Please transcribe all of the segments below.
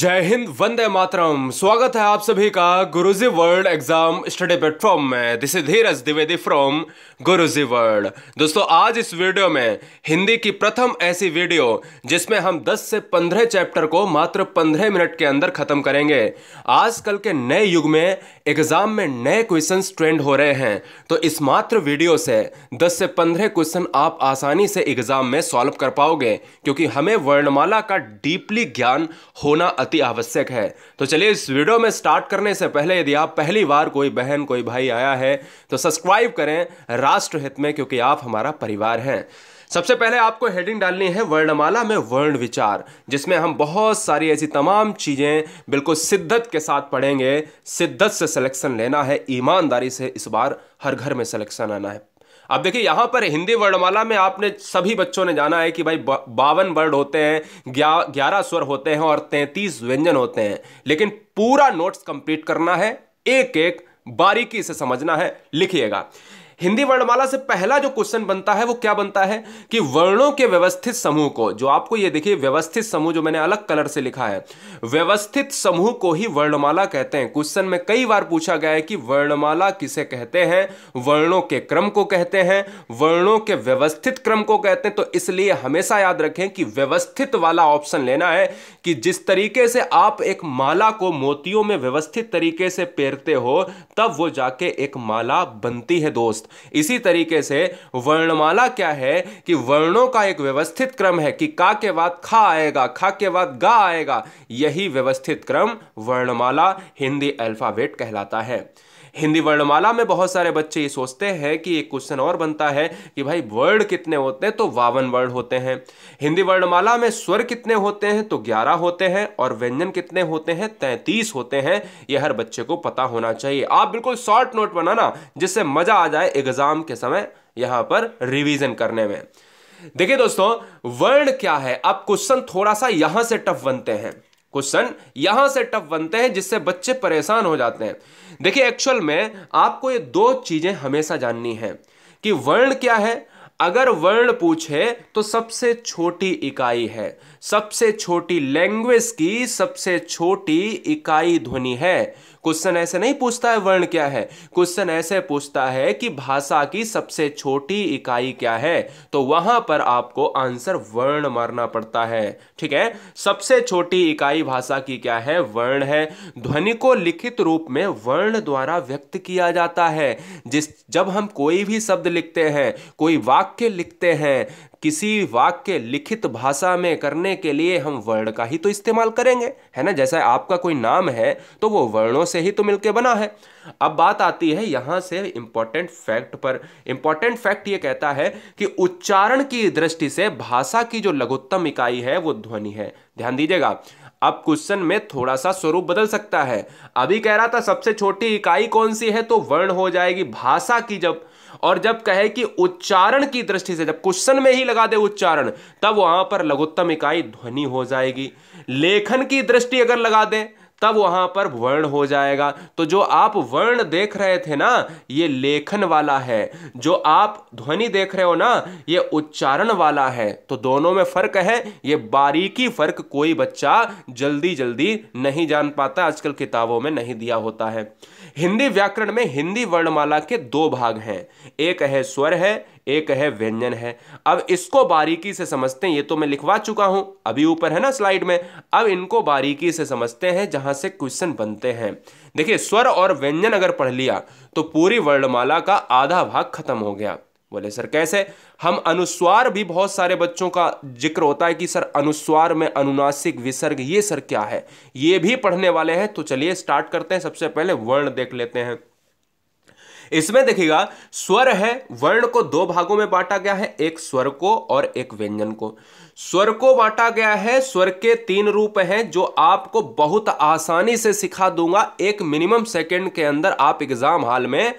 जय हिंद वंदे मातरम स्वागत है आप सभी का Guruji world exam study platform में this is Dheeraj Dwivedi from Guruji world दोस्तों आज इस वीडियो में हिंदी की प्रथम ऐसी वीडियो जिसमें हम 10 से 15 चैप्टर को मात्र 15 मिनट के अंदर खत्म करेंगे आजकल के नए युग में एग्जाम में नए क्वेश्चन ट्रेंड हो रहे हैं तो इस मात्र वीडियो से दस से पंद्रह क्वेश्चन आप आसानी से एग्जाम में सॉल्व कर पाओगे क्योंकि हमें वर्णमाला का डीपली ज्ञान होना अति आवश्यक है तो चलिए इस वीडियो में स्टार्ट करने से पहले यदि आप पहली बार कोई बहन कोई भाई आया है तो सब्सक्राइब करें राष्ट्रहित में क्योंकि आप हमारा परिवार हैं सबसे पहले आपको हेडिंग डालनी है वर्णमाला में वर्ण विचार जिसमें हम बहुत सारी ऐसी तमाम चीज़ें बिल्कुल सिद्धत के साथ पढ़ेंगे सिद्धत से सिलेक्शन लेना है ईमानदारी से इस बार हर घर में सिलेक्शन आना है अब देखिए यहाँ पर हिंदी वर्णमाला में आपने सभी बच्चों ने जाना है कि भाई बावन वर्ड होते हैं ग्यारह स्वर होते हैं और तैंतीस व्यंजन होते हैं लेकिन पूरा नोट्स कंप्लीट करना है एक एक बारीकी से समझना है लिखिएगा हिंदी वर्णमाला से पहला जो क्वेश्चन बनता है वो क्या बनता है कि वर्णों के व्यवस्थित समूह को जो आपको ये देखिए व्यवस्थित समूह जो मैंने अलग कलर से लिखा है व्यवस्थित समूह को ही वर्णमाला कहते हैं क्वेश्चन में कई बार पूछा गया है कि वर्णमाला किसे कहते हैं वर्णों के क्रम को कहते हैं वर्णों के व्यवस्थित क्रम को कहते हैं तो इसलिए हमेशा याद रखें कि व्यवस्थित वाला ऑप्शन लेना है कि जिस तरीके से आप एक माला को मोतियों में व्यवस्थित तरीके से पेरते हो तब वो जाके एक माला बनती है दोस्त इसी तरीके से वर्णमाला क्या है कि वर्णों का एक व्यवस्थित क्रम है कि का के बाद खा आएगा खा के बाद गा आएगा यही व्यवस्थित क्रम वर्णमाला हिंदी अल्फाबेट कहलाता है हिंदी वर्णमाला में बहुत सारे बच्चे ये सोचते हैं कि एक क्वेश्चन और बनता है कि भाई वर्ड कितने होते हैं तो बावन वर्ड होते हैं हिंदी वर्णमाला में स्वर कितने होते हैं तो ग्यारह होते हैं और व्यंजन कितने होते हैं तैंतीस होते हैं ये हर बच्चे को पता होना चाहिए आप बिल्कुल शॉर्ट नोट बनाना जिससे मजा आ जाए एग्जाम के समय यहां पर रिविजन करने में देखिए दोस्तों वर्ण क्या है अब क्वेश्चन थोड़ा सा यहां से टफ बनते हैं क्वेश्चन यहां से टफ बनते हैं जिससे बच्चे परेशान हो जाते हैं देखिए एक्चुअल में आपको ये दो चीजें हमेशा जाननी है कि वर्ण क्या है अगर वर्ण पूछे तो सबसे छोटी इकाई है सबसे छोटी लैंग्वेज की सबसे छोटी इकाई ध्वनि है क्वेश्चन ऐसे नहीं पूछता है वर्ण क्या है क्वेश्चन ऐसे पूछता है कि भाषा की सबसे छोटी इकाई क्या है तो वहां पर आपको आंसर वर्ण मारना पड़ता है ठीक है सबसे छोटी इकाई भाषा की क्या है वर्ण है ध्वनि को लिखित रूप में वर्ण द्वारा व्यक्त किया जाता है जिस जब हम कोई भी शब्द लिखते हैं कोई वाक्य लिखते हैं किसी वाक्य लिखित भाषा में करने के लिए हम वर्ण का ही तो इस्तेमाल करेंगे है ना जैसा आपका कोई नाम है तो वो वर्णों से ही तो मिलके बना है अब बात आती है यहाँ से इम्पॉर्टेंट फैक्ट पर इम्पॉर्टेंट फैक्ट ये कहता है कि उच्चारण की दृष्टि से भाषा की जो लघुत्तम इकाई है वो ध्वनि है ध्यान दीजिएगा अब क्वेश्चन में थोड़ा सा स्वरूप बदल सकता है अभी कह रहा था सबसे छोटी इकाई कौन सी है तो वर्ण हो जाएगी भाषा की जब और जब कहे कि उच्चारण की दृष्टि से जब क्वेश्चन में ही लगा दे उच्चारण तब वहां पर लघुत्तम इकाई ध्वनि हो जाएगी लेखन की दृष्टि अगर लगा दे तब वहां पर वर्ण हो जाएगा तो जो आप वर्ण देख रहे थे ना ये लेखन वाला है जो आप ध्वनि देख रहे हो ना ये उच्चारण वाला है तो दोनों में फ़र्क है ये बारीकी फ़र्क कोई बच्चा जल्दी जल्दी नहीं जान पाता आजकल किताबों में नहीं दिया होता है हिंदी व्याकरण में हिंदी वर्णमाला के दो भाग हैं एक है स्वर है एक है व्यंजन है अब इसको बारीकी से समझते हैं ये तो मैं लिखवा चुका हूं अभी ऊपर है ना स्लाइड में अब इनको बारीकी से समझते हैं जहां से क्वेश्चन बनते हैं देखिए स्वर और व्यंजन अगर पढ़ लिया तो पूरी वर्णमाला का आधा भाग खत्म हो गया बोले सर कैसे हम अनुस्वार भी बहुत सारे बच्चों का जिक्र होता है कि सर अनुस्वार में अनुनासिक विसर्ग ये सर क्या है ये भी पढ़ने वाले हैं तो चलिए स्टार्ट करते हैं सबसे पहले वर्ण देख लेते हैं इसमें देखिएगा स्वर है वर्ण को दो भागों में बांटा गया है एक स्वर को और एक व्यंजन को स्वर को बांटा गया है स्वर के तीन रूप हैं जो आपको बहुत आसानी से सिखा दूंगा एक मिनिमम सेकेंड के अंदर आप एग्जाम हाल में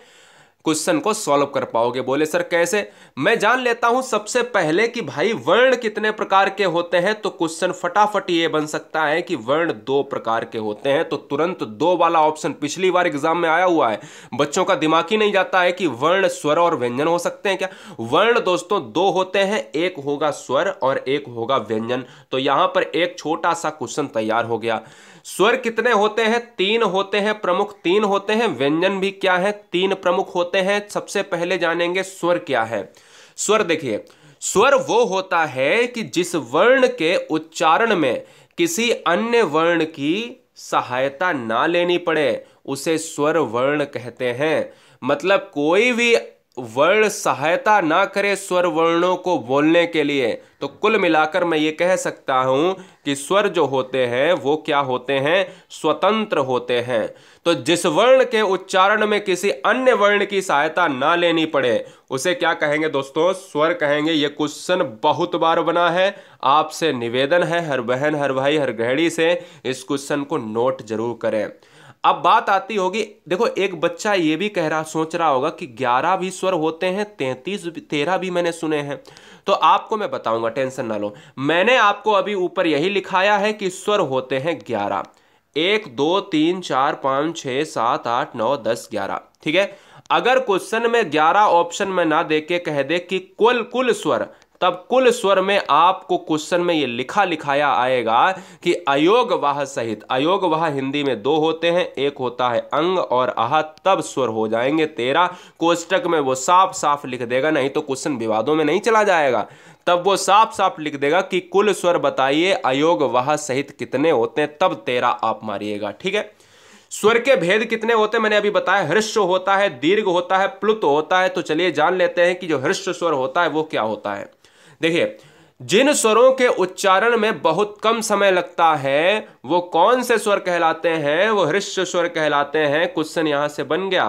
क्वेश्चन को सॉल्व कर पाओगे बोले सर कैसे मैं जान लेता हूं सबसे पहले कि भाई वर्ण कितने प्रकार के होते हैं तो क्वेश्चन फटाफट ये बन सकता है कि वर्ण दो प्रकार के होते हैं तो तुरंत दो वाला ऑप्शन पिछली बार एग्जाम में आया हुआ है बच्चों का दिमाग ही नहीं जाता है कि वर्ण स्वर और व्यंजन हो सकते हैं क्या वर्ण दोस्तों दो होते हैं एक होगा स्वर और एक होगा व्यंजन तो यहां पर एक छोटा सा क्वेश्चन तैयार हो गया स्वर कितने होते हैं तीन होते हैं प्रमुख तीन होते हैं व्यंजन भी क्या है तीन प्रमुख होते हैं सबसे पहले जानेंगे स्वर क्या है स्वर देखिए स्वर वो होता है कि जिस वर्ण के उच्चारण में किसी अन्य वर्ण की सहायता ना लेनी पड़े उसे स्वर वर्ण कहते हैं मतलब कोई भी वर्ण सहायता ना करे स्वर वर्णों को बोलने के लिए तो कुल मिलाकर मैं ये कह सकता हूँ कि स्वर जो होते हैं वो क्या होते हैं स्वतंत्र होते हैं तो जिस वर्ण के उच्चारण में किसी अन्य वर्ण की सहायता ना लेनी पड़े उसे क्या कहेंगे दोस्तों स्वर कहेंगे ये क्वेश्चन बहुत बार बना है आपसे निवेदन है हर बहन हर भाई हर गहड़ी से इस क्वेश्चन को नोट जरूर करें अब बात आती होगी देखो एक बच्चा ये भी कह रहा सोच रहा होगा कि ग्यारह भी स्वर होते हैं तैंतीस तेरह भी मैंने सुने हैं तो आपको मैं बताऊंगा टेंशन ना लो मैंने आपको अभी ऊपर यही लिखाया है कि स्वर होते हैं ग्यारह एक दो तीन चार पाँच छः सात आठ नौ दस ग्यारह ठीक है अगर क्वेश्चन में ग्यारह ऑप्शन में ना दे के कह दे कि कुल कुल स्वर तब कुल स्वर में आपको क्वेश्चन में ये लिखा लिखाया आएगा कि अयोग वाह सहित अयोग वाह हिंदी में दो होते हैं एक होता है अंग और आह तब स्वर हो जाएंगे तेरा कोष्टक में वो साफ साफ लिख देगा नहीं तो क्वेश्चन विवादों में नहीं चला जाएगा तब वो साफ साफ लिख देगा कि कुल स्वर बताइए अयोग वाह सहित कितने होते हैं तब तेरा आप मारिएगा ठीक है स्वर के भेद कितने होते हैं मैंने अभी बताया हृष्य होता है दीर्घ होता है प्लुत होता है तो चलिए जान लेते हैं कि जो हृष्य स्वर होता है वो क्या होता है देखिए जिन स्वरों के उच्चारण में बहुत कम समय लगता है वो कौन से स्वर कहलाते हैं वो हृष्य स्वर कहलाते हैं क्वेश्चन यहां से बन गया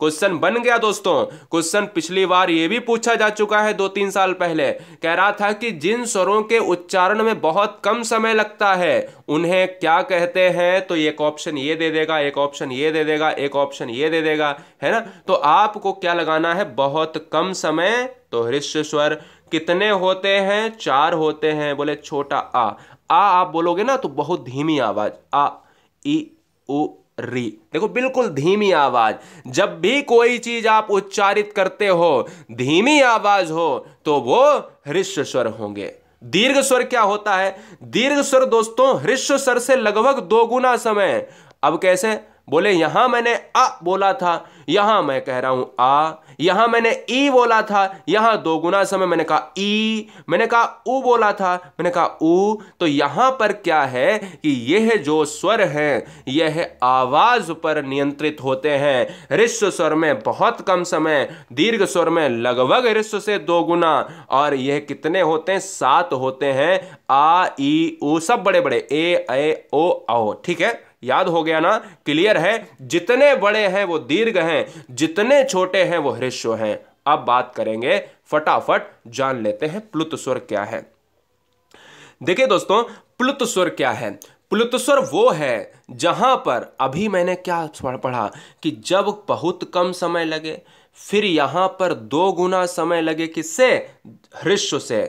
क्वेश्चन बन गया दोस्तों क्वेश्चन पिछली बार ये भी पूछा जा चुका है दो तीन साल पहले कह रहा था कि जिन स्वरों के उच्चारण में बहुत कम समय लगता है उन्हें क्या कहते हैं तो एक ऑप्शन ये दे देगा एक ऑप्शन ये दे देगा एक ऑप्शन ये दे देगा है ना तो आपको क्या लगाना है बहुत कम समय तो हृष्य स्वर कितने होते हैं चार होते हैं बोले छोटा आ आ आप बोलोगे ना तो बहुत धीमी आवाज आ ई उ री देखो बिल्कुल धीमी आवाज जब भी कोई चीज आप उच्चारित करते हो धीमी आवाज हो तो वो हृष्य स्वर होंगे दीर्घ स्वर क्या होता है दीर्घ स्वर दोस्तों हृष्य स्वर से लगभग दो गुना समय अब कैसे बोले यहां मैंने अ बोला था यहां मैं कह रहा हूं आ यहां मैंने ई बोला था यहां दो गुना समय मैंने कहा ई मैंने कहा उ बोला था मैंने कहा उ तो यहां पर क्या है कि यह जो स्वर है यह आवाज पर नियंत्रित होते हैं रिश्व स्वर में बहुत कम समय दीर्घ स्वर में लगभग रिश्व से दो गुना और यह कितने होते हैं सात होते हैं आ ई उ सब बड़े बड़े ए ए ओ ठीक है याद हो गया ना क्लियर है जितने बड़े हैं वो दीर्घ हैं जितने छोटे हैं वो हृस्व हैं अब बात करेंगे फटाफट जान लेते हैं प्लुत स्वर क्या है देखिए दोस्तों प्लुत स्वर क्या है प्लुत स्वर वो है जहां पर अभी मैंने क्या पढ़ा कि जब बहुत कम समय लगे फिर यहां पर दो गुना समय लगे किससे हृष्व से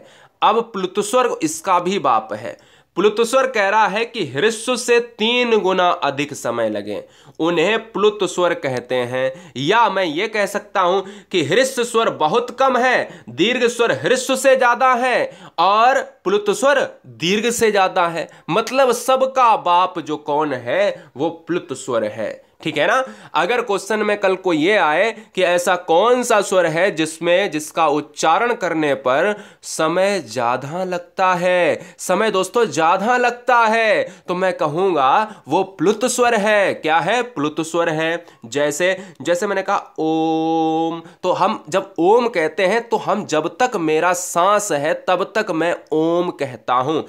अब स्वर इसका भी बाप है प्लुतस्वर कह रहा है कि हृस्व से तीन गुना अधिक समय लगे उन्हें प्लुतस्वर कहते हैं या मैं ये कह सकता हूं कि हृस्व स्वर बहुत कम है दीर्घ स्वर हृस्व से ज्यादा है और प्लुतस्वर दीर्घ से ज्यादा है मतलब सबका बाप जो कौन है वो प्लुतस्वर है ठीक है ना अगर क्वेश्चन में कल को ये आए कि ऐसा कौन सा स्वर है जिसमें जिसका उच्चारण करने पर समय ज़्यादा लगता है समय दोस्तों ज़्यादा लगता है तो मैं कहूंगा वो प्लुत स्वर है क्या है प्लुत स्वर है जैसे जैसे मैंने कहा ओम तो हम जब ओम कहते हैं तो हम जब तक मेरा सांस है तब तक मैं ओम कहता हूं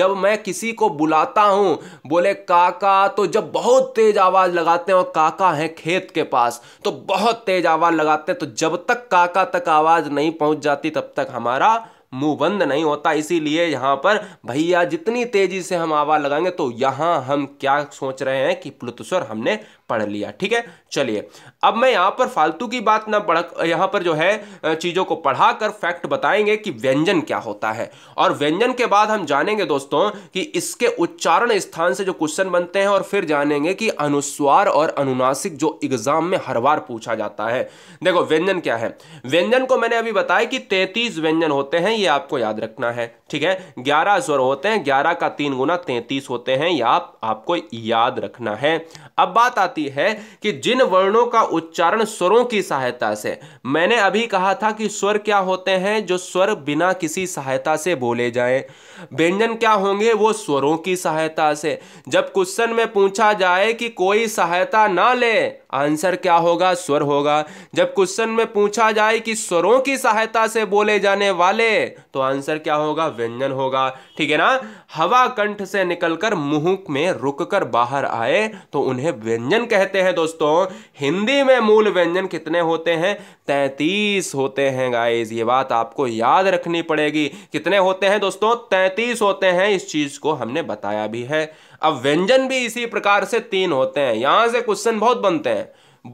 जब मैं किसी को बुलाता हूं बोले काका तो जब बहुत तेज आवाज़ लगाते हैं और काका हैं खेत के पास तो बहुत तेज आवाज लगाते हैं तो जब तक काका तक आवाज नहीं पहुंच जाती तब तक हमारा मुंह बंद नहीं होता इसीलिए यहां पर भैया जितनी तेजी से हम आवाज लगाएंगे तो यहां हम क्या सोच रहे हैं कि प्लुतस्वर हमने पढ़ लिया ठीक है चलिए अब मैं यहाँ पर फालतू की बात ना पढ़ यहाँ पर जो है चीज़ों को पढ़ाकर फैक्ट बताएंगे कि व्यंजन क्या होता है और व्यंजन के बाद हम जानेंगे दोस्तों कि इसके उच्चारण स्थान से जो क्वेश्चन बनते हैं और फिर जानेंगे कि अनुस्वार और अनुनासिक जो एग्जाम में हर बार पूछा जाता है देखो व्यंजन क्या है व्यंजन को मैंने अभी बताया कि तैतीस व्यंजन होते हैं ये आपको याद रखना है ठीक है ग्यारह स्वर होते हैं ग्यारह का तीन गुना तैतीस होते हैं या आप, आपको याद रखना है अब बात आती है कि जिन वर्णों का उच्चारण स्वरों की सहायता से मैंने अभी कहा था कि स्वर क्या होते हैं जो स्वर बिना किसी सहायता से बोले जाए व्यंजन क्या होंगे वो स्वरों की सहायता से जब क्वेश्चन में पूछा जाए कि कोई सहायता ना ले आंसर क्या होगा स्वर होगा जब क्वेश्चन में पूछा जाए कि स्वरों की सहायता से बोले जाने वाले तो आंसर क्या होगा व्यंजन होगा ठीक है ना हवा कंठ से निकलकर मुंह में रुककर बाहर आए तो उन्हें व्यंजन कहते हैं दोस्तों हिंदी में मूल व्यंजन कितने होते हैं तैतीस होते हैं गाइज ये बात आपको याद रखनी पड़ेगी कितने होते हैं दोस्तों तैतीस होते हैं इस चीज को हमने बताया भी है अब व्यंजन भी इसी प्रकार से तीन होते हैं यहां से क्वेश्चन बहुत बनते हैं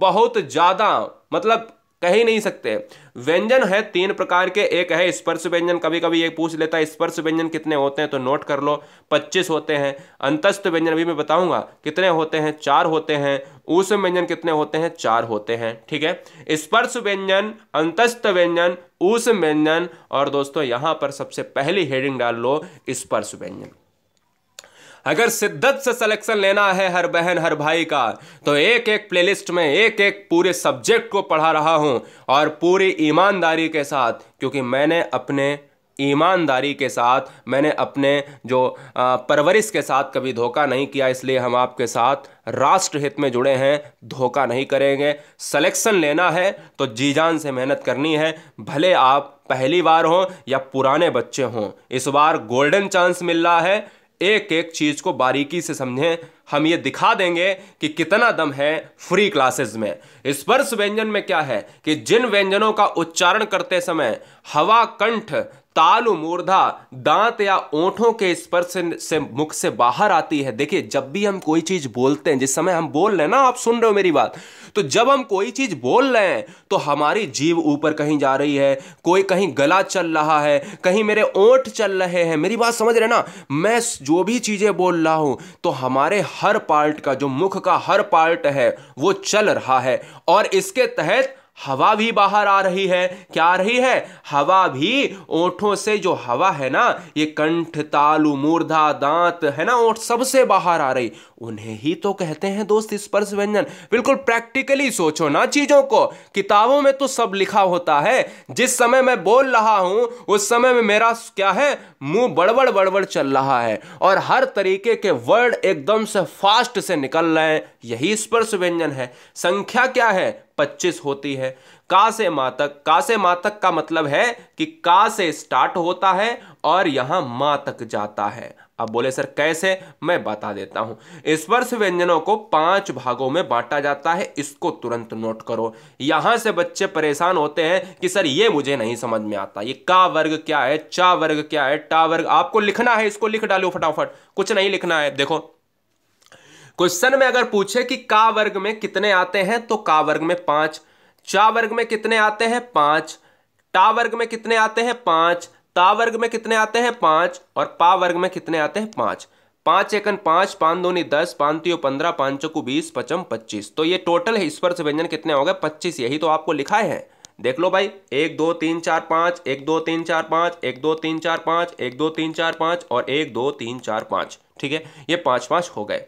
बहुत ज्यादा मतलब कह ही नहीं सकते व्यंजन है तीन प्रकार के एक है स्पर्श व्यंजन कभी कभी एक पूछ लेता है स्पर्श व्यंजन कितने होते हैं तो नोट कर लो पच्चीस होते हैं अंतस्थ व्यंजन अभी मैं बताऊंगा कितने होते हैं चार होते हैं ऊषम व्यंजन कितने होते हैं चार होते हैं ठीक है स्पर्श व्यंजन अंतस्थ व्यंजन ऊषम व्यंजन और दोस्तों यहां पर सबसे पहली हेडिंग डाल लो स्पर्श व्यंजन अगर शिद्दत से सिलेक्शन लेना है हर बहन हर भाई का तो एक एक प्लेलिस्ट में एक एक पूरे सब्जेक्ट को पढ़ा रहा हूँ और पूरी ईमानदारी के साथ क्योंकि मैंने अपने ईमानदारी के साथ मैंने अपने जो परवरिश के साथ कभी धोखा नहीं किया इसलिए हम आपके साथ राष्ट्र हित में जुड़े हैं धोखा नहीं करेंगे सिलेक्शन लेना है तो जी जान से मेहनत करनी है भले आप पहली बार हों या पुराने बच्चे हों इस बार गोल्डन चांस मिल रहा है एक एक चीज़ को बारीकी से समझें हम ये दिखा देंगे कि कितना दम है फ्री क्लासेस में स्पर्श व्यंजन में क्या है कि जिन व्यंजनों का उच्चारण करते समय हवा कंठ तालु मूर्धा दांत या ओठों के स्पर्श से मुख से बाहर आती है देखिए जब भी हम कोई चीज बोलते हैं जिस समय हम बोल रहे हैं ना आप सुन रहे हो मेरी बात तो जब हम कोई चीज बोल रहे हैं तो हमारी जीव ऊपर कहीं जा रही है कोई कहीं गला चल रहा है कहीं मेरे ओठ चल रहे हैं मेरी बात समझ रहे ना मैं जो भी चीजें बोल रहा हूं तो हमारे हर पार्ट का जो मुख का हर पार्ट है वो चल रहा है और इसके तहत हवा भी बाहर आ रही है क्या आ रही है हवा भी ओठों से जो हवा है ना ये कंठ तालु मूर्धा दांत है ना ओठ सबसे बाहर आ रही उन्हें ही तो कहते हैं दोस्त स्पर्श व्यंजन बिल्कुल प्रैक्टिकली सोचो ना चीजों को किताबों में तो सब लिखा होता है जिस समय मैं बोल रहा हूं उस समय में मेरा क्या है मुंह बड़बड़ बड़बड़ चल रहा है और हर तरीके के वर्ड एकदम से फास्ट से निकल रहे हैं यही स्पर्श व्यंजन है संख्या क्या है पच्चीस होती है का से मातक का से मातक का मतलब है कि का से स्टार्ट होता है और यहां मा तक जाता है अब बोले सर कैसे मैं बता देता हूं स्पर्श व्यंजनों को पांच भागों में बांटा जाता है इसको तुरंत नोट करो यहां से बच्चे परेशान होते हैं कि सर ये मुझे नहीं समझ में आता ये का वर्ग क्या है चा वर्ग क्या है टा वर्ग आपको लिखना है इसको लिख डालो फटाफट कुछ नहीं लिखना है देखो क्वेश्चन में अगर पूछे कि का वर्ग में कितने आते हैं तो का वर्ग में पांच चा वर्ग में कितने आते हैं पांच टा वर्ग में कितने आते हैं पांच ता वर्ग में कितने आते हैं पांच और पा वर्ग में कितने आते हैं पांच पांच एकन पांच पान दोनी दस पांतियों पंद्रह पांचों को बीस पचम पच्चीस तो ये टोटल है स्पर्श व्यंजन कितने हो गए पच्चीस यही तो आपको लिखा है देख लो भाई एक दो तीन चार पांच एक दो तीन चार पांच एक दो तीन चार पांच एक दो तीन चार पांच और एक दो तीन चार पांच ठीक है ये पांच पांच हो गए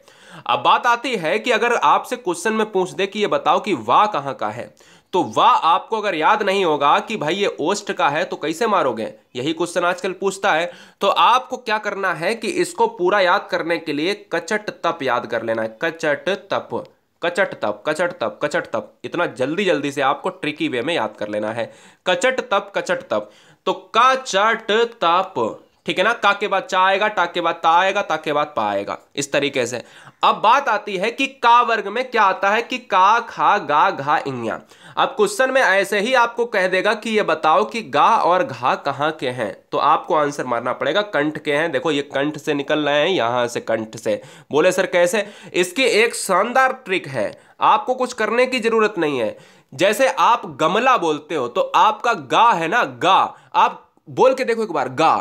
अब बात आती है कि अगर आपसे क्वेश्चन में पूछ दे कि ये बताओ कि वाह कहां का है तो वह आपको अगर याद नहीं होगा कि भाई ये ओस्ट का है तो कैसे मारोगे यही क्वेश्चन आजकल पूछता है तो आपको क्या करना है कि इसको पूरा याद करने के लिए कचट तप याद कर लेना है कचट तप कचट तप कचट तप कचट तप इतना जल्दी जल्दी से आपको ट्रिकी वे में याद कर लेना है कचट तप कचट तप तो कचट तप ठीक है ना का के बाद चा आएगा टा के बाद ता आएगा ता के बाद पा आएगा इस तरीके से अब बात आती है कि का वर्ग में क्या आता है कि का खा गा घा इंग्या अब क्वेश्चन में ऐसे ही आपको कह देगा कि ये बताओ कि गा और घा कहाँ के हैं तो आपको आंसर मारना पड़ेगा कंठ के हैं देखो ये कंठ से निकल रहे हैं यहाँ से कंठ से बोले सर कैसे इसकी एक शानदार ट्रिक है आपको कुछ करने की जरूरत नहीं है जैसे आप गमला बोलते हो तो आपका गा है ना गा आप बोल के देखो एक बार गा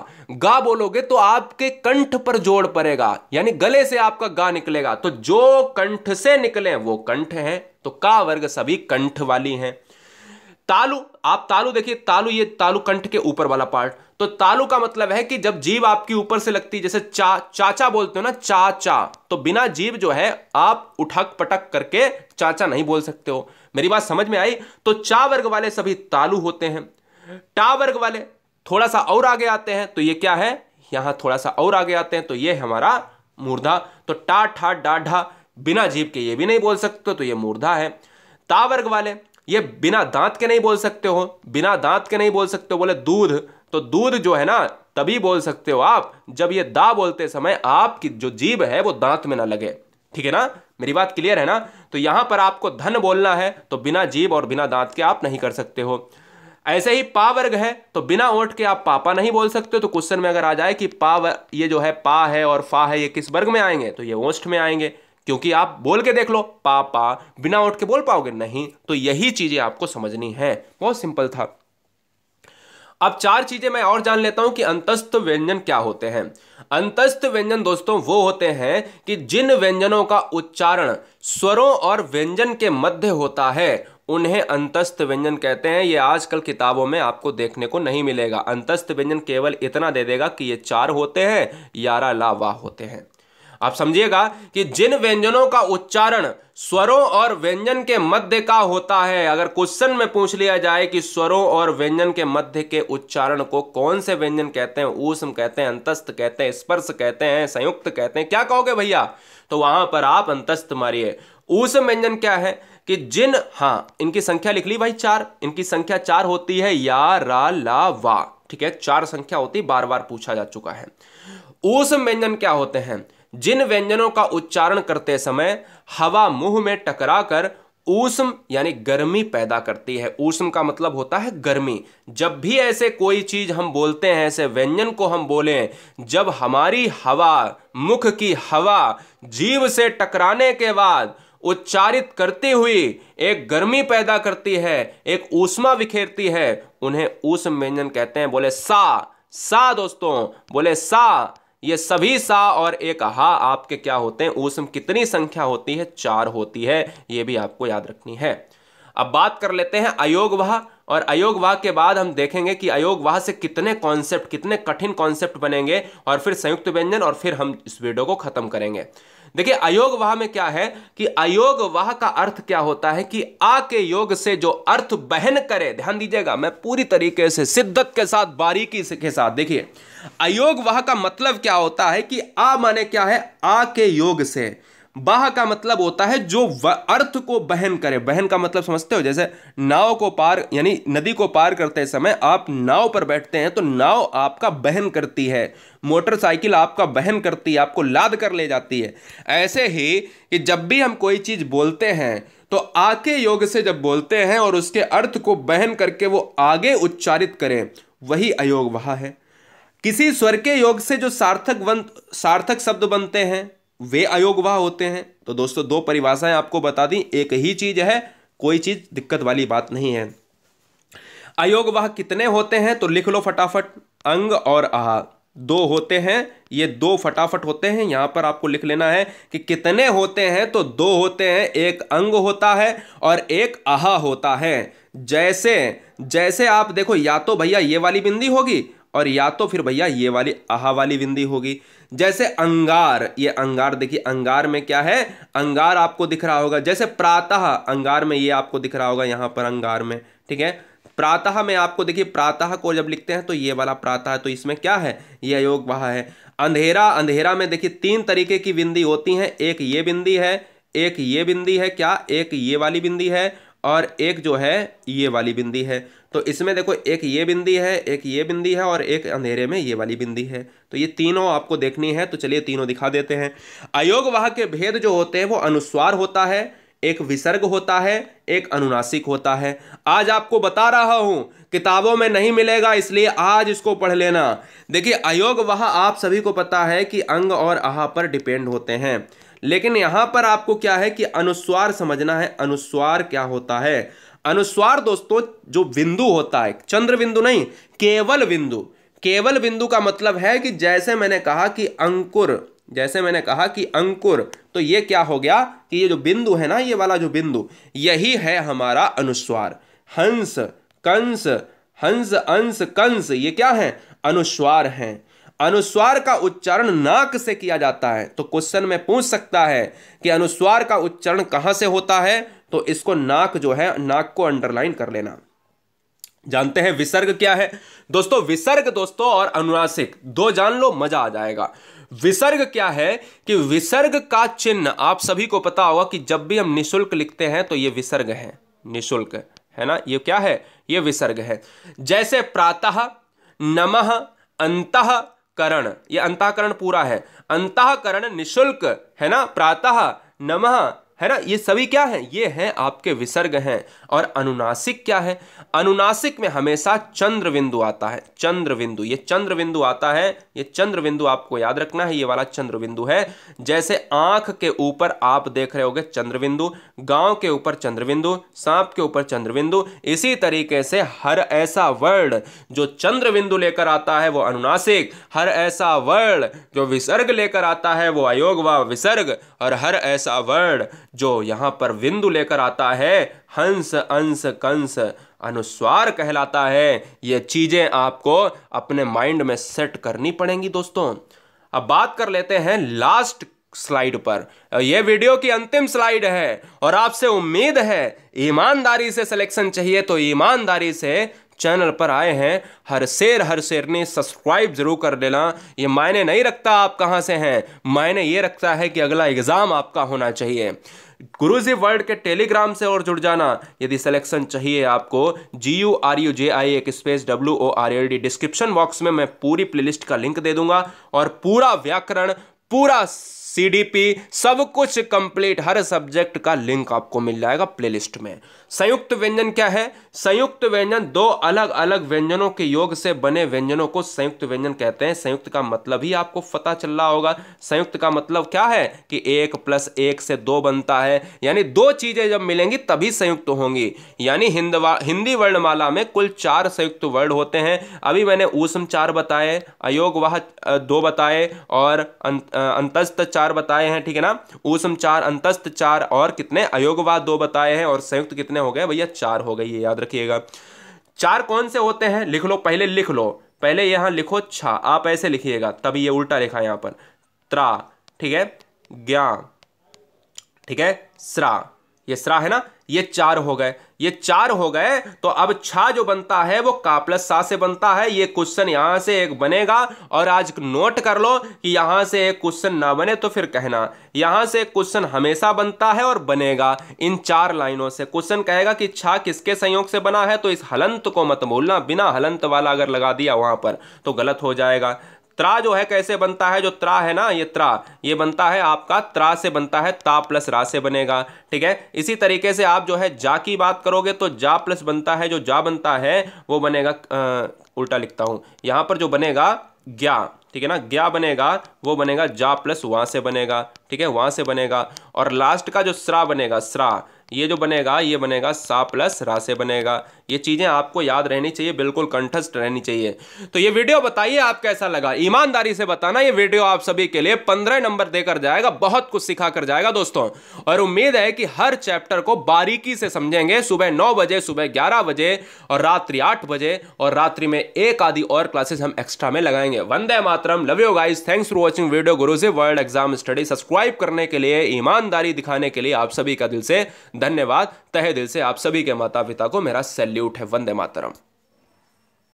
गा बोलोगे तो आपके कंठ पर जोड़ पड़ेगा यानी गले से आपका गा निकलेगा तो जो कंठ से निकले वो कंठ है तो का वर्ग सभी कंठ वाली हैं तालु आप तालु देखिए तालु ये तालु कंठ के ऊपर वाला पार्ट तो तालु का मतलब है कि जब जीव आपके ऊपर से लगती है जैसे चा चाचा बोलते हो ना चाचा तो बिना जीव जो है आप उठक पटक करके चाचा नहीं बोल सकते हो मेरी बात समझ में आई तो चा वर्ग वाले सभी तालु होते हैं टा वर्ग वाले थोड़ा सा और आगे आते हैं तो ये क्या है यहां थोड़ा सा और आगे आते हैं तो ये हमारा मूर्धा तो टा ठा डाढ़ा बिना जीभ के ये भी नहीं बोल सकते तो ये मूर्धा है तावर्ग वाले ये बिना दांत के नहीं बोल सकते हो बिना दांत के नहीं बोल सकते हो बोले दूध तो दूध जो है ना तभी बोल सकते हो आप जब ये दा बोलते समय आपकी जो जीभ है वो दांत में ना लगे ठीक है ना मेरी बात क्लियर है ना तो यहां पर आपको धन बोलना है तो बिना जीभ और बिना दांत के आप नहीं कर सकते हो ऐसे ही पा वर्ग है तो बिना ओट के आप पापा नहीं बोल सकते तो क्वेश्चन में अगर आ जाए कि पा ये जो है पा है और फा है ये किस वर्ग में आएंगे तो ये ओष्ट में आएंगे क्योंकि आप बोल के देख लो पापा बिना ओठ के बोल पाओगे नहीं तो यही चीजें आपको समझनी है बहुत सिंपल था अब चार चीजें मैं और जान लेता हूं कि अंतस्थ व्यंजन क्या होते हैं अंतस्थ व्यंजन दोस्तों वो होते हैं कि जिन व्यंजनों का उच्चारण स्वरों और व्यंजन के मध्य होता है उन्हें अंतस्थ व्यंजन कहते हैं ये आजकल किताबों में आपको देखने को नहीं मिलेगा अंतस्थ व्यंजन केवल इतना दे देगा कि ये चार होते हैं यारा ला वाह होते हैं आप समझिएगा कि जिन व्यंजनों का उच्चारण स्वरों और व्यंजन के मध्य का होता है अगर क्वेश्चन में पूछ लिया जाए कि स्वरों और व्यंजन के मध्य के उच्चारण को कौन से व्यंजन कहते हैं ऊष्म कहते हैं अंतस्थ कहते हैं स्पर्श कहते हैं संयुक्त कहते हैं क्या कहोगे भैया तो वहां पर आप अंतस्थ मारिए ऊष्म व्यंजन क्या है कि जिन हाँ इनकी संख्या लिख ली भाई चार इनकी संख्या चार होती है या रा ला वा ठीक है चार संख्या होती बार बार पूछा जा चुका है उस व्यंजन क्या होते हैं जिन व्यंजनों का उच्चारण करते समय हवा मुंह में टकराकर ऊष्म यानी गर्मी पैदा करती है ऊष्म का मतलब होता है गर्मी जब भी ऐसे कोई चीज हम बोलते हैं ऐसे व्यंजन को हम बोलें जब हमारी हवा मुख की हवा जीव से टकराने के बाद उच्चारित करते हुए एक गर्मी पैदा करती है एक ऊष्मा विखेरती है उन्हें ऊष्म व्यंजन कहते हैं बोले सा सा दोस्तों बोले सा ये सभी सा और एक हा आपके क्या होते हैं ऊष्म कितनी संख्या होती है चार होती है ये भी आपको याद रखनी है अब बात कर लेते हैं अयोगवाह और अयोगवाह के बाद हम देखेंगे कि अयोगवाह से कितने कॉन्सेप्ट कितने कठिन कॉन्सेप्ट बनेंगे और फिर संयुक्त व्यंजन और फिर हम इस वीडियो को खत्म करेंगे देखिए अयोग वाह में क्या है कि अयोग वाह का अर्थ क्या होता है कि आ के योग से जो अर्थ बहन करे ध्यान दीजिएगा मैं पूरी तरीके से सिद्धत के साथ बारीकी के साथ देखिए अयोग वाह का मतलब क्या होता है कि आ माने क्या है आ के योग से बाह का मतलब होता है जो अर्थ को बहन करे बहन का मतलब समझते हो जैसे नाव को पार यानी नदी को पार करते समय आप नाव पर बैठते हैं तो नाव आपका बहन करती है मोटरसाइकिल आपका बहन करती है आपको लाद कर ले जाती है ऐसे ही कि जब भी हम कोई चीज़ बोलते हैं तो आके योग से जब बोलते हैं और उसके अर्थ को बहन करके वो आगे उच्चारित करें वही अयोग वहा है किसी स्वर के योग से जो सार्थक बन सार्थक शब्द बनते हैं वे अयोगवाह होते हैं तो दोस्तों दो परिभाषाएं आपको बता दी एक ही चीज़ है कोई चीज़ दिक्कत वाली बात नहीं है वह कितने होते हैं तो लिख लो फटाफट अंग और आह दो होते हैं ये दो फटाफट होते हैं यहां पर आपको लिख लेना है कि कितने होते हैं तो दो होते हैं एक अंग होता है और एक आहा होता है जैसे जैसे आप देखो या तो भैया ये वाली बिंदी होगी और या तो फिर भैया ये वाली आहा वाली बिंदी होगी जैसे अंगार ये अंगार देखिए अंगार में क्या है अंगार आपको दिख रहा होगा जैसे प्रातः अंगार में ये आपको दिख रहा होगा यहाँ पर अंगार में ठीक है प्रातः में आपको देखिए प्रातः को जब लिखते हैं तो ये वाला प्रातः तो इसमें क्या है ये अयोग वहा है अंधेरा अंधेरा में देखिए तीन तरीके की बिंदी होती हैं एक ये बिंदी है एक ये बिंदी है क्या एक ये वाली बिंदी है और एक जो है ये वाली बिंदी है तो इसमें देखो एक ये बिंदी है एक ये बिंदी है और एक अंधेरे में ये वाली बिंदी है तो ये तीनों आपको देखनी है तो चलिए तीनों दिखा देते हैं अयोग वाह के भेद जो होते हैं वो अनुस्वार होता है एक विसर्ग होता है एक अनुनासिक होता है आज आपको बता रहा हूं किताबों में नहीं मिलेगा इसलिए आज इसको पढ़ लेना देखिए अयोग वह आप सभी को पता है कि अंग और आहा पर डिपेंड होते हैं लेकिन यहां पर आपको क्या है कि अनुस्वार समझना है अनुस्वार क्या होता है अनुस्वार दोस्तों जो बिंदु होता है चंद्र बिंदु नहीं केवल बिंदु केवल बिंदु का मतलब है कि जैसे मैंने कहा कि अंकुर जैसे मैंने कहा कि अंकुर तो ये क्या हो गया कि ये जो बिंदु है ना ये वाला जो बिंदु यही है हमारा अनुस्वार हंस कंस हंस अंश कंस ये क्या है अनुस्वार हैं अनुस्वार का उच्चारण नाक से किया जाता है तो क्वेश्चन में पूछ सकता है कि अनुस्वार का उच्चारण कहां से होता है तो इसको नाक जो है नाक को अंडरलाइन कर लेना जानते हैं विसर्ग क्या है दोस्तों विसर्ग दोस्तों और अनुनासिक दो जान लो मजा आ जाएगा विसर्ग क्या है कि विसर्ग का चिन्ह आप सभी को पता होगा कि जब भी हम निशुल्क लिखते हैं तो ये विसर्ग है निशुल्क है ना ये क्या है ये विसर्ग है जैसे प्रातः नमः अंतकरण ये अंतकरण पूरा है अंतकरण निशुल्क है ना प्रातः नमः है ना ये सभी क्या हैं ये हैं आपके विसर्ग हैं और अनुनासिक क्या है अनुनासिक में हमेशा चंद्र बिंदु आता है चंद्र बिंदु ये चंद्र बिंदु आता है ये चंद्र बिंदु आपको याद रखना है ये वाला चंद्र बिंदु है जैसे आंख के ऊपर आप देख रहे होगे चंद्र बिंदु गांव के ऊपर चंद्र बिंदु सांप के ऊपर चंद्र बिंदु इसी तरीके से हर ऐसा वर्ड जो चंद्र बिंदु लेकर आता है वो अनुनासिक हर ऐसा वर्ड जो विसर्ग लेकर आता है वो अयोग व विसर्ग और हर ऐसा वर्ड जो यहाँ पर विंदु लेकर आता है हंस अंश कंस अनुस्वार कहलाता है ये चीज़ें आपको अपने माइंड में सेट करनी पड़ेंगी दोस्तों अब बात कर लेते हैं लास्ट स्लाइड पर यह वीडियो की अंतिम स्लाइड है और आपसे उम्मीद है ईमानदारी से सिलेक्शन चाहिए तो ईमानदारी से चैनल पर आए हैं हर शेर हर शेर ने सब्सक्राइब ज़रूर कर लेना ये मायने नहीं रखता आप कहाँ से हैं मायने ये रखता है कि अगला एग्ज़ाम आपका होना चाहिए गुरुजी वर्ल्ड के टेलीग्राम से और जुड़ जाना यदि सिलेक्शन चाहिए आपको G U R U J I एक space W O R L D description box में मैं पूरी प्लेलिस्ट का लिंक दे दूंगा और पूरा व्याकरण पूरा सीडीपी सब कुछ कंप्लीट हर सब्जेक्ट का लिंक आपको मिल जाएगा प्लेलिस्ट में संयुक्त व्यंजन क्या है संयुक्त व्यंजन दो अलग अलग व्यंजनों के योग से बने व्यंजनों को संयुक्त व्यंजन कहते हैं संयुक्त का मतलब ही आपको पता चल रहा होगा संयुक्त का मतलब क्या है कि एक प्लस एक से दो बनता है यानी दो चीजें जब मिलेंगी तभी संयुक्त होंगी यानी हिंदी वर्णमाला में कुल चार संयुक्त वर्ड होते हैं अभी मैंने ऊषम चार बताए अयोग वह दो बताए और अं, अंतस्थ चार बताए हैं ठीक है ना ऊसम चार अंतस्थ चार और कितने अयोगवाद दो बताए हैं और संयुक्त कितने हो गए भैया चार हो गई ये याद रखिएगा चार कौन से होते हैं लिख लो पहले लिख लो पहले यहां लिखो छा आप ऐसे लिखिएगा तभी ये उल्टा लिखा यहां पर त्रा ठीक है ज्ञा ठीक है स्रा ये सरा है ना ये चार हो गए ये चार हो गए तो अब छा जो बनता है वो का प्लस सा से बनता है ये क्वेश्चन यहां से एक बनेगा और आज नोट कर लो कि यहां से एक क्वेश्चन ना बने तो फिर कहना यहां से एक क्वेश्चन हमेशा बनता है और बनेगा इन चार लाइनों से क्वेश्चन कहेगा कि छा किसके संयोग से बना है तो इस हलंत को मत बोलना बिना हलंत वाला अगर लगा दिया वहां पर तो गलत हो जाएगा त्रा जो है कैसे बनता है जो त्रा है ना ये त्रा ये बनता है आपका त्रा से बनता है ता प्लस रा से बनेगा ठीक है इसी तरीके से आप जो है जा की बात करोगे तो जा प्लस बनता है जो जा बनता है वो बनेगा आ, उल्टा लिखता हूँ यहाँ पर जो बनेगा ग्या ठीक है ना ग्या बनेगा वो बनेगा जा प्लस वहाँ से बनेगा ठीक है वहां से बनेगा और लास्ट का जो स्रा बनेगा स्रा ये जो बनेगा ये बनेगा सा प्लस रा से बनेगा ये चीज़ें आपको याद रहनी चाहिए बिल्कुल कंठस्थ रहनी चाहिए तो ये वीडियो बताइए आप कैसा लगा ईमानदारी से बताना ये वीडियो आप सभी के लिए पंद्रह नंबर देकर जाएगा बहुत कुछ सिखा कर जाएगा दोस्तों और उम्मीद है कि हर चैप्टर को बारीकी से समझेंगे सुबह नौ बजे सुबह ग्यारह बजे और रात्रि आठ बजे और रात्रि में एक आदि और क्लासेस हम एक्स्ट्रा में लगाएंगे Vande Mataram love you guys thanks for watching video Guru से world exam study subscribe subscribe करने के लिए ईमानदारी दिखाने के लिए आप सभी का दिल से धन्यवाद तहे दिल से आप सभी के माता पिता को मेरा सैल्यूट है वंदे मातरम